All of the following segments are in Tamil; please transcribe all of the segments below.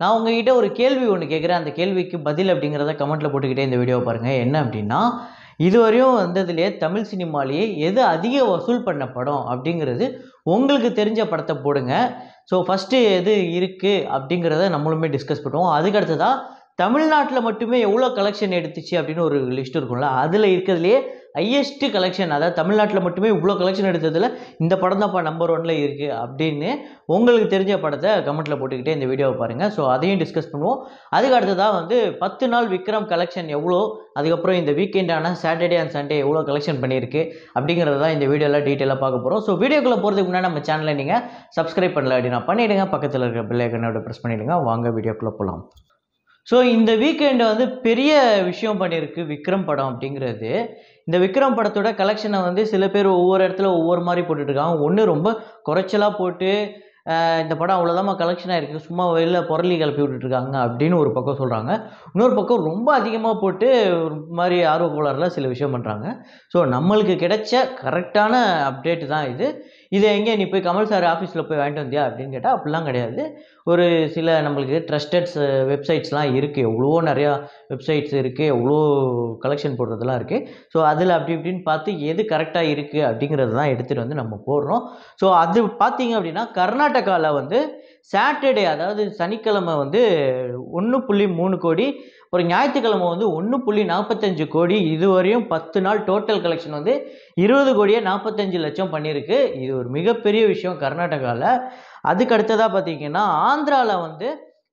நான் உங்ககிட்ட ஒரு கேள்வி ஒன்று கேட்குறேன் அந்த கேள்விக்கு பதில் அப்படிங்கிறத கமெண்ட்டில் போட்டுக்கிட்டே இந்த வீடியோ பாருங்கள் என்ன அப்படின்னா இதுவரையும் வந்ததுலேயே தமிழ் சினிமாலேயே எது அதிக வசூல் பண்ண படம் அப்படிங்கிறது உங்களுக்கு தெரிஞ்ச படத்தை போடுங்க ஸோ ஃபஸ்ட்டு எது இருக்குது அப்படிங்கிறத நம்மளுமே டிஸ்கஸ் பண்ணுவோம் அதுக்கடுத்ததாக தமிழ்நாட்டில் மட்டுமே எவ்வளோ கலெக்ஷன் எடுத்துச்சு அப்படின்னு ஒரு லிஸ்ட் இருக்கும்ல அதில் இருக்கிறதுலே ஹையஸ்ட் கலெக்ஷன் அதாவது தமிழ்நாட்டில் மட்டுமே இவ்வளோ கலெக்ஷன் எடுத்ததில் இந்த படம் தான்ப்பா நம்பர் ஒனில் இருக்குது அப்படின்னு உங்களுக்கு தெரிஞ்ச படத்தை கமெண்ட்டில் போட்டுக்கிட்டே இந்த வீடியோவை பாருங்கள் ஸோ அதையும் டிஸ்கஸ் பண்ணுவோம் அதுக்கு அடுத்ததாக வந்து பத்து நாள் விக்ரம் கலெக்ஷன் எவ்வளோ அதுக்கப்புறம் இந்த வீக்கெண்டான சாட்டர்டே அண்ட் சண்டே எவ்வளோ கலெக்ஷன் பண்ணியிருக்கு அப்படிங்கிறது தான் இந்த வீடியோவில் டீட்டெயிலாக பார்க்க போகிறோம் ஸோ வீடியோக்குள்ளே போகிறதுக்கு முன்னாடி நம்ம சேனலை நீங்கள் சப்ஸ்கிரைப் பண்ணல அப்படின்னா பண்ணிவிடுங்க பக்கத்தில் இருக்கிற பில்லைக்கனோட ப்ரெஸ் பண்ணிவிடுங்க வாங்க வீடியோக்குள்ளே போகலாம் ஸோ இந்த வீக்கெண்டு வந்து பெரிய விஷயம் பண்ணியிருக்கு விக்ரம் படம் அப்படிங்கிறது இந்த விக்ரம் படத்தோட கலெக்ஷனை வந்து சில பேர் ஒவ்வொரு இடத்துல ஒவ்வொரு மாதிரி போட்டுட்ருக்காங்க ஒன்று ரொம்ப குறைச்சலாக போட்டு இந்த படம் அவ்வளோதான் கலெக்ஷன் ஆகிருக்கு சும்மா வெளில புரளி கிளப்பி விட்டுட்ருக்காங்க அப்படின்னு ஒரு பக்கம் சொல்கிறாங்க இன்னொரு பக்கம் ரொம்ப அதிகமாக போட்டு ஒரு மாதிரி ஆர்வக்கோளாறுலாம் சில விஷயம் பண்ணுறாங்க ஸோ நம்மளுக்கு கிடைச்ச கரெக்டான அப்டேட்டு தான் இது இதை எங்கே நீ போய் கமல் சார் ஆஃபீஸில் போய் வாங்கிட்டு வந்தியா அப்படின்னு கேட்டால் அப்படிலாம் கிடையாது ஒரு சில நம்மளுக்கு ட்ரஸ்டட்ஸ் வெப்சைட்ஸ்லாம் இருக்குது எவ்வளோ நிறையா வெப்சைட்ஸ் இருக்குது எவ்வளோ கலெக்ஷன் போடுறதுலாம் இருக்குது ஸோ அதில் அப்படி இப்படின்னு பார்த்து எது கரெக்டாக இருக்குது அப்படிங்கிறது தான் எடுத்துகிட்டு வந்து நம்ம போடுறோம் ஸோ அது பார்த்தீங்க அப்படின்னா கர்நாடகாவில் வந்து சாட்டர்டே அதாவது சனிக்கிழமை வந்து ஒன்று புள்ளி மூணு கோடி ஒரு ஞாயிற்றுக்கிழமை வந்து ஒன்று புள்ளி நாற்பத்தஞ்சு கோடி இதுவரையும் பத்து நாள் டோட்டல் கலெக்ஷன் வந்து இருபது கோடியே நாற்பத்தஞ்சு லட்சம் பண்ணியிருக்கு இது ஒரு மிகப்பெரிய விஷயம் கர்நாடகாவில் அதுக்கு அடுத்ததாக பார்த்தீங்கன்னா ஆந்திராவில் வந்து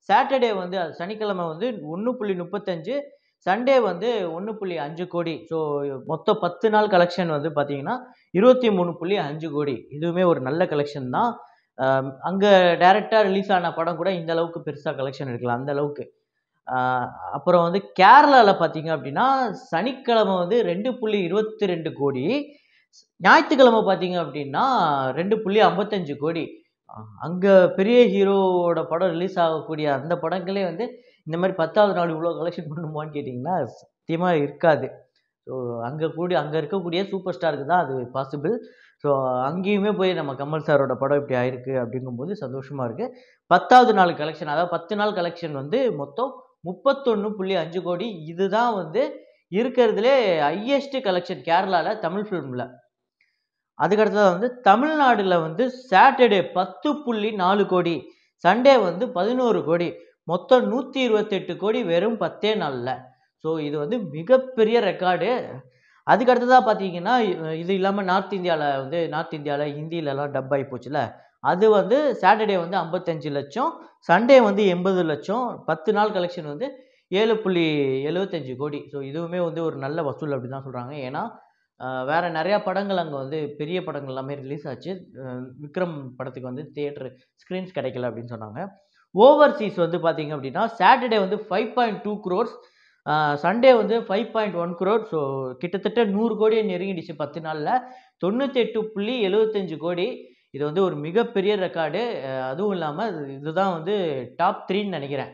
சாட்டர்டே வந்து அது சனிக்கிழமை வந்து ஒன்று புள்ளி முப்பத்தஞ்சு சண்டே வந்து ஒன்று புள்ளி அஞ்சு கோடி ஸோ மொத்தம் பத்து நாள் கலெக்ஷன் வந்து பார்த்தீங்கன்னா இருபத்தி மூணு புள்ளி அஞ்சு கோடி இதுவுமே ஒரு நல்ல கலெக்ஷன் தான் அங்கே டைரெக்டாக ரிலீஸ் ஆன படம் கூட இந்த அளவுக்கு பெருசாக கலெக்ஷன் எடுக்கலாம் அந்த அளவுக்கு அப்புறம் வந்து கேரளாவில் பார்த்தீங்க அப்படின்னா சனிக்கிழமை வந்து ரெண்டு புள்ளி இருபத்தி ரெண்டு கோடி ஞாயிற்றுக்கிழமை பார்த்தீங்க அப்படின்னா ரெண்டு புள்ளி ஐம்பத்தஞ்சு கோடி அங்கே பெரிய ஹீரோவோட படம் ரிலீஸ் ஆகக்கூடிய அந்த படங்களே வந்து இந்த மாதிரி பத்தாவது நாள் இவ்வளோ கலெக்ஷன் பண்ணுமான்னு கேட்டிங்கன்னா சத்தியமாக இருக்காது ஸோ அங்கே கூடி அங்கே இருக்கக்கூடிய சூப்பர் ஸ்டாருக்கு தான் அது பாசிபிள் ஸோ அங்கேயுமே போய் நம்ம கமல் சாரோட படம் இப்படி ஆயிருக்கு அப்படிங்கும்போது சந்தோஷமாக இருக்குது பத்தாவது நாள் கலெக்ஷன் அதாவது பத்து நாள் கலெக்ஷன் வந்து மொத்தம் முப்பத்தொன்று புள்ளி அஞ்சு கோடி இதுதான் வந்து இருக்கிறதுலே ஹையஸ்ட் கலெக்ஷன் கேரளாவில் தமிழ் ஃபிலிமில் அதுக்கடுத்தது வந்து தமிழ்நாடில் வந்து சாட்டர்டே பத்து புள்ளி நாலு கோடி சண்டே வந்து பதினோரு கோடி மொத்தம் நூற்றி இருபத்தெட்டு கோடி வெறும் பத்தே நாளில் ஸோ இது வந்து மிகப்பெரிய ரெக்கார்டு அதுக்கு அடுத்ததாக பார்த்தீங்கன்னா இது இல்லாமல் நார்த் இந்தியாவில் வந்து நார்த் இந்தியாவில் ஹிந்திலலாம் டப் ஆகி போச்சுல அது வந்து சாட்டர்டே வந்து ஐம்பத்தஞ்சு லட்சம் சண்டே வந்து எண்பது லட்சம் பத்து நாள் கலெக்ஷன் வந்து ஏழு புள்ளி எழுபத்தஞ்சு கோடி ஸோ இதுவுமே வந்து ஒரு நல்ல வசூல் அப்படின்னு தான் சொல்கிறாங்க ஏன்னா வேறு நிறையா படங்கள் அங்கே வந்து பெரிய படங்கள் எல்லாமே ரிலீஸ் ஆச்சு விக்ரம் படத்துக்கு வந்து தியேட்டர் ஸ்க்ரீன்ஸ் கிடைக்கல அப்படின்னு சொன்னாங்க ஓவர்சீஸ் வந்து பார்த்தீங்க அப்படின்னா சாட்டர்டே வந்து five point two crores Sunday வந்து five point one crore so கிட்டத்தட்ட நூறு கோடியை நெருங்கிடுச்சு பத்து நாளில் தொண்ணூற்றி எட்டு புள்ளி எழுபத்தஞ்சு கோடி இது வந்து ஒரு மிகப்பெரிய ரெக்கார்டு அதுவும் இல்லாமல் இதுதான் வந்து டாப் த்ரீன்னு நினைக்கிறேன்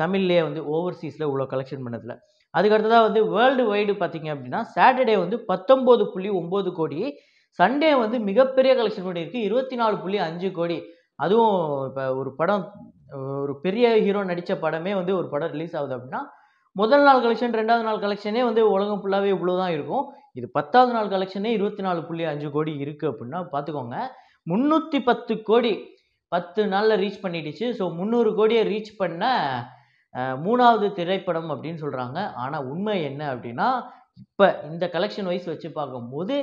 தமிழ்லேயே வந்து ஓவர்சீஸில் இவ்வளோ கலெக்ஷன் பண்ணதில் அதுக்கடுத்ததாக வந்து வேர்ல்டு வைடு பார்த்திங்க அப்படின்னா சாட்டர்டே வந்து பத்தொம்போது புள்ளி ஒம்பது கோடி சண்டே வந்து மிகப்பெரிய கலெக்ஷன் பண்ணியிருக்கு இருபத்தி நாலு புள்ளி அஞ்சு கோடி அதுவும் இப்போ ஒரு படம் ஒரு பெரிய ஹீரோ நடித்த படமே வந்து ஒரு படம் ரிலீஸ் ஆகுது அப்படின்னா முதல் நாள் கலெக்ஷன் ரெண்டாவது நாள் கலெக்ஷனே வந்து உலகம் ஃபுல்லாகவே இவ்வளோ தான் இருக்கும் இது பத்தாவது நாள் கலெக்ஷனே இருபத்தி நாலு புள்ளி அஞ்சு கோடி இருக்குது அப்படின்னா பார்த்துக்கோங்க முந்நூற்றி பத்து கோடி பத்து நாளில் ரீச் பண்ணிடுச்சு ஸோ முந்நூறு கோடியை ரீச் பண்ண மூணாவது திரைப்படம் அப்படின்னு சொல்கிறாங்க ஆனால் உண்மை என்ன அப்படின்னா இப்போ இந்த கலெக்ஷன் வைஸ் வச்சு பார்க்கும்போது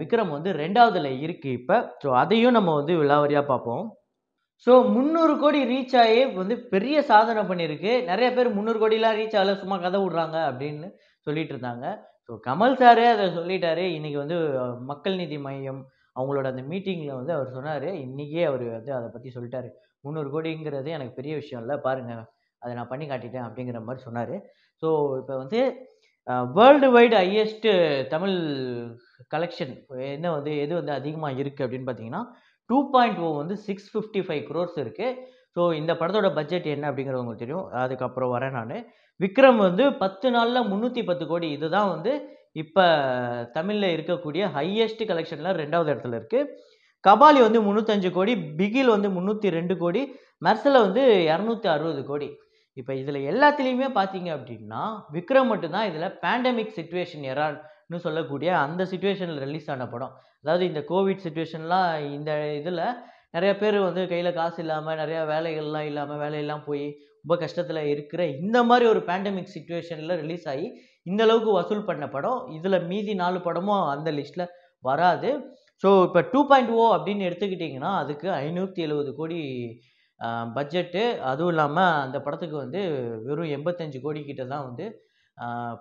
விக்ரம் வந்து ரெண்டாவதுல இருக்குது இப்போ ஸோ அதையும் நம்ம வந்து விழாவரியாக பார்ப்போம் ஸோ முந்நூறு கோடி ரீச் ஆகி வந்து பெரிய சாதனை பண்ணியிருக்கு நிறைய பேர் முந்நூறு கோடிலாம் ரீச் ஆகல சும்மா கதை விட்றாங்க அப்படின்னு சொல்லிட்டு இருந்தாங்க ஸோ கமல் சாரே அதை சொல்லிட்டாரு இன்னைக்கு வந்து மக்கள் நீதி மையம் அவங்களோட அந்த மீட்டிங்கில் வந்து அவர் சொன்னார் இன்றைக்கே அவர் வந்து அதை பற்றி சொல்லிட்டாரு முந்நூறு கோடிங்கிறது எனக்கு பெரிய விஷயம் இல்லை பாருங்கள் அதை நான் பண்ணி காட்டிட்டேன் அப்படிங்கிற மாதிரி சொன்னார் ஸோ இப்போ வந்து world wide highest Tamil collection என்ன வந்து எது வந்து அதிகமாக இருக்குது அப்படின்னு பார்த்தீங்கன்னா டூ பாயிண்ட் ஓ வந்து சிக்ஸ் ஃபிஃப்டி ஃபைவ் க்ரோர்ஸ் இருக்குது ஸோ இந்த படத்தோட பட்ஜெட் என்ன அப்படிங்கிறது உங்களுக்கு தெரியும் அதுக்கப்புறம் வரேன் நான் விக்ரம் வந்து பத்து நாளில் முந்நூற்றி பத்து கோடி இதுதான் வந்து இப்போ தமிழில் இருக்கக்கூடிய ஹையஸ்ட் கலெக்ஷனில் ரெண்டாவது இடத்துல இருக்குது கபாலி வந்து முந்நூற்றஞ்சு கோடி பிகில் வந்து முந்நூற்றி ரெண்டு கோடி மெர்சலில் வந்து இரநூத்தி அறுபது கோடி இப்போ இதில் எல்லாத்துலேயுமே பார்த்தீங்க அப்படின்னா விக்ரம் மட்டும்தான் இதில் பேண்டமிக் சுச்சுவேஷன் எறான்னு சொல்லக்கூடிய அந்த சுச்சுவேஷனில் ரிலீஸ் ஆன படம் அதாவது இந்த கோவிட் சுச்சுவேஷன்லாம் இந்த இதில் நிறையா பேர் வந்து கையில் காசு இல்லாமல் நிறையா வேலைகள்லாம் இல்லாமல் வேலையெல்லாம் போய் ரொம்ப கஷ்டத்தில் இருக்கிற இந்த மாதிரி ஒரு பேண்டமிக் சுச்சுவேஷனில் ரிலீஸ் ஆகி இந்த அளவுக்கு வசூல் பண்ண படம் இதில் மீதி நாலு படமும் அந்த லிஸ்ட்டில் வராது ஸோ இப்போ டூ பாயிண்ட் ஓ அப்படின்னு எடுத்துக்கிட்டிங்கன்னா அதுக்கு ஐநூற்றி எழுபது கோடி பட்ஜெட்டு அதுவும் இல்லாமல் அந்த படத்துக்கு வந்து வெறும் எண்பத்தஞ்சு கோடி கிட்ட தான் வந்து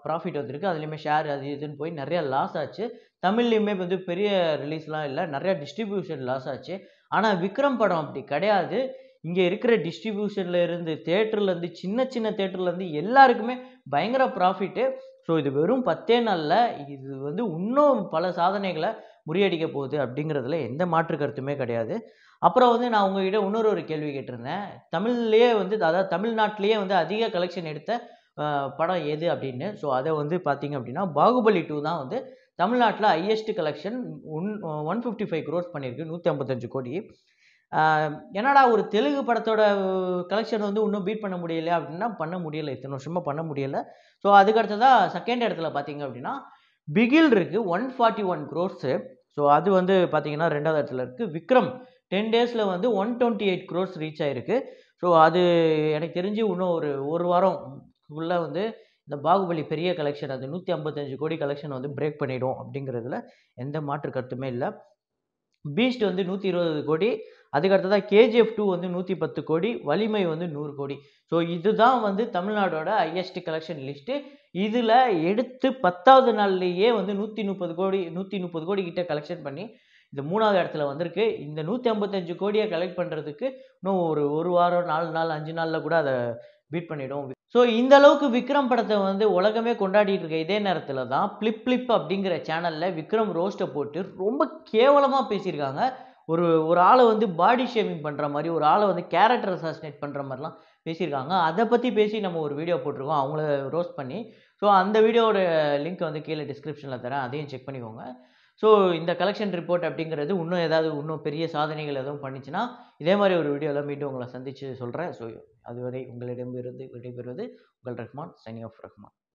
ப்ராஃபிட் வந்திருக்கு அதுலேயுமே ஷேர் அது இதுன்னு போய் நிறையா லாஸ் ஆச்சு தமிழ்லேயுமே வந்து பெரிய ரிலீஸ்லாம் இல்லை நிறையா டிஸ்ட்ரிபியூஷன் லாஸ் ஆச்சு ஆனால் விக்ரம் படம் அப்படி கிடையாது இங்கே இருக்கிற டிஸ்ட்ரிபியூஷனில் இருந்து தேட்டர்லேருந்து சின்ன சின்ன தேட்டர்லேருந்து எல்லாருக்குமே பயங்கர ப்ராஃபிட்டு ஸோ இது வெறும் பத்தே நாளில் இது வந்து இன்னும் பல சாதனைகளை முறியடிக்க போகுது அப்படிங்கிறதுல எந்த மாற்று கருத்துமே கிடையாது அப்புறம் வந்து நான் உங்ககிட்ட இன்னொரு ஒரு கேள்வி கேட்டிருந்தேன் தமிழ்லேயே வந்து அதாவது தமிழ்நாட்டிலேயே வந்து அதிக கலெக்ஷன் எடுத்த படம் எது அப்படின்னு ஸோ அதை வந்து பார்த்தீங்க அப்படின்னா பாகுபலி டூ தான் வந்து தமிழ்நாட்டில் highest collection one one fifty five crores பண்ணியிருக்கு நூற்றி ஐம்பத்தஞ்சு கோடி என்னடா ஒரு தெலுங்கு படத்தோட கலெக்ஷன் வந்து இன்னும் பீட் பண்ண முடியல அப்படின்னா பண்ண முடியலை இத்தனை வருஷமாக பண்ண முடியலை ஸோ அதுக்கடுத்ததாக செகண்ட் இடத்துல பார்த்தீங்க அப்படின்னா பிகில் இருக்குது one forty one crores so அது வந்து பார்த்தீங்கன்னா ரெண்டாவது இடத்துல இருக்குது விக்ரம் டென் டேஸில் வந்து one twenty eight crores reach ஆகிருக்கு ஸோ அது எனக்கு தெரிஞ்சு இன்னும் ஒரு ஒரு வாரம் ஃபுல்லாக வந்து இந்த பாகுபலி பெரிய கலெக்ஷன் அது நூற்றி ஐம்பத்தஞ்சு கோடி கலெக்ஷன் வந்து பிரேக் பண்ணிவிடும் அப்படிங்கிறதுல எந்த மாற்று கருத்துமே இல்லை பீஸ்ட் வந்து நூற்றி இருபது கோடி அதுக்கடுத்ததாக கேஜிஎஃப் டூ வந்து நூற்றி பத்து கோடி வலிமை வந்து நூறு கோடி ஸோ இதுதான் வந்து தமிழ்நாடோட ஹையஸ்ட் கலெக்ஷன் லிஸ்ட்டு இதில் எடுத்து பத்தாவது நாள்லேயே வந்து நூற்றி முப்பது கோடி நூற்றி முப்பது கோடி கிட்ட கலெக்ஷன் பண்ணி இந்த மூணாவது இடத்துல வந்திருக்கு இந்த நூற்றி ஐம்பத்தஞ்சு கோடியை கலெக்ட் பண்ணுறதுக்கு இன்னும் ஒரு ஒரு வாரம் நாலு நாள் அஞ்சு நாளில் கூட அதை பீட் பண்ணிவிடும் ஸோ இந்த அளவுக்கு விக்ரம் படத்தை வந்து உலகமே கொண்டாடிட்டு இருக்க இதே நேரத்தில் தான் பிளிப் பிளிப் அப்படிங்கிற சேனலில் விக்ரம் ரோஸ்ட்டை போட்டு ரொம்ப கேவலமாக பேசியிருக்காங்க ஒரு ஒரு ஆளை வந்து பாடி ஷேமிங் பண்ணுற மாதிரி ஒரு ஆளை வந்து கேரக்டர் அசாசினேட் பண்ணுற மாதிரிலாம் பேசியிருக்காங்க அதை பற்றி பேசி நம்ம ஒரு வீடியோ போட்டிருக்கோம் அவங்கள ரோஸ்ட் பண்ணி ஸோ அந்த வீடியோட லிங்க் வந்து கீழே டிஸ்கிரிப்ஷனில் தரேன் அதையும் செக் பண்ணிக்கோங்க ஸோ இந்த கலெக்ஷன் ரிப்போர்ட் அப்படிங்கிறது இன்னும் ஏதாவது இன்னும் பெரிய சாதனைகள் எதுவும் பண்ணிச்சுன்னா இதே மாதிரி ஒரு வீடியோவில் மீண்டும் உங்களை சந்தித்து சொல்கிறேன் ஸோ அதுவரை உங்களிடமிருந்து விடைபெறுவது உங்கள் ரஹ்மான் சனி ஆஃப் ரஹ்மான்